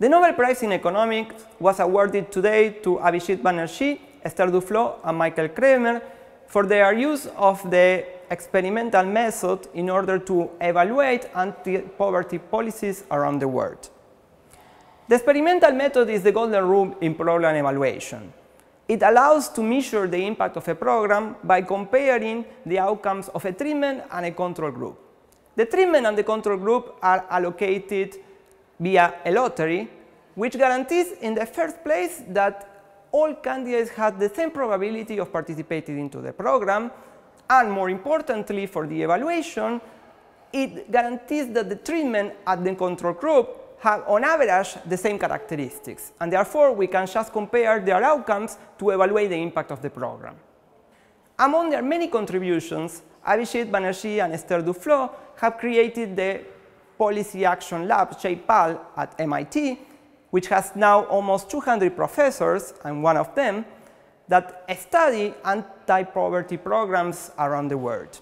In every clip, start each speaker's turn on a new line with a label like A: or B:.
A: The Nobel Prize in Economics was awarded
B: today to Abhijit Banerjee, Esther Duflo and Michael Kremer for their use of the experimental method in order to evaluate anti-poverty policies around the world. The experimental method is the golden rule in program evaluation. It allows to measure the impact of a program by comparing the outcomes of a treatment and a control group. The treatment and the control group are allocated via a lottery which guarantees in the first place that all candidates had the same probability of participating into the program, and more importantly for the evaluation, it guarantees that the treatment at the control group have on average the same characteristics, and therefore we can just compare their outcomes to evaluate the impact of the program. Among their many contributions, Abhishek Banerjee and Esther Duflo have created the Policy Action Lab, JPAL, at MIT, which has now almost 200 professors, I'm one of them, that study anti-poverty programs around the world.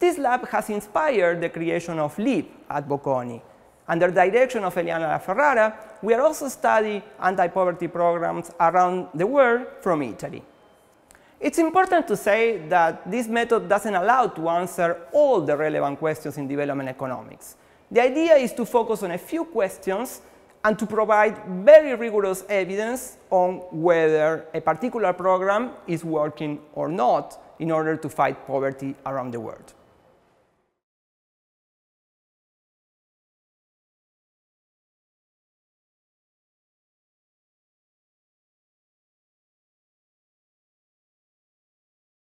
B: This lab has inspired the creation of LEAP at Bocconi. Under the direction of Eliana La Ferrara, we are also studying anti-poverty programs around the world from Italy. It's important to say that this method doesn't allow to answer all the relevant questions in development economics. The idea is to focus on a few questions and to provide very rigorous evidence on whether a particular program is working or not in order to fight
A: poverty around the world.